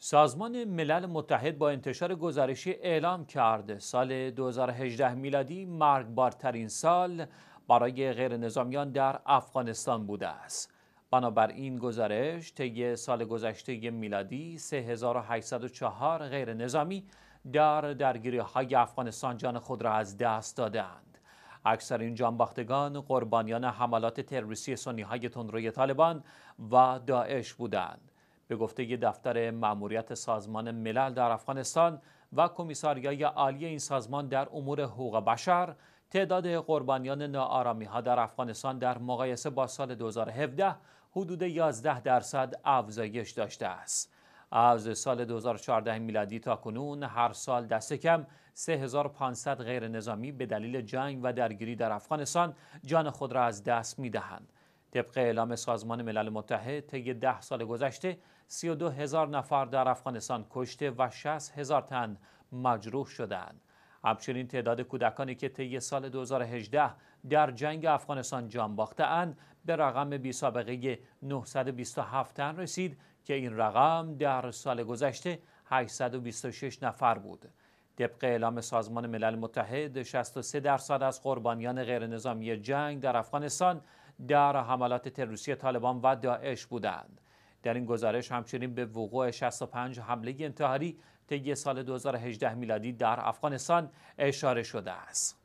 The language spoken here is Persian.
سازمان ملل متحد با انتشار گزارشی اعلام کرد سال 2018 میلادی مرگبارترین سال برای غیرنظامیان در افغانستان بوده است. بنابر این گزارش طی سال گذشته میلادی 3804 غیرنظامی در درگیری های افغانستان جان خود را از دست دادند. اکثر این جانباختگان قربانیان حملات تروریستی سنی های تندروی طالبان و داعش بودند. به گفته دفتر مأموریت سازمان ملل در افغانستان و کمیساریای عالی این سازمان در امور حقوق بشر تعداد قربانیان نارامی ها در افغانستان در مقایسه با سال 2017 حدود 11 درصد افزایش داشته است. از سال 2014 میلادی تا کنون هر سال دست کم 3500 غیر نظامی به دلیل جنگ و درگیری در افغانستان جان خود را از دست می دهند. طبق اعلام سازمان ملل متحد طی ده سال گذشته 32 هزار نفر در افغانستان کشته و 60 هزار تن مجروح شدند. همچنین تعداد کودکانی که طی سال 2018 در جنگ افغانستان جان باختهاند به رقم بی سابقه 927 تن رسید که این رقم در سال گذشته 826 نفر بود. طبق اعلام سازمان ملل متحد 63 درصد از قربانیان غیرنظامی جنگ در افغانستان در حملات تروریستی طالبان و داعش بودند در این گزارش همچنین به وقوع 65 حمله انتحاری طی سال 2018 میلادی در افغانستان اشاره شده است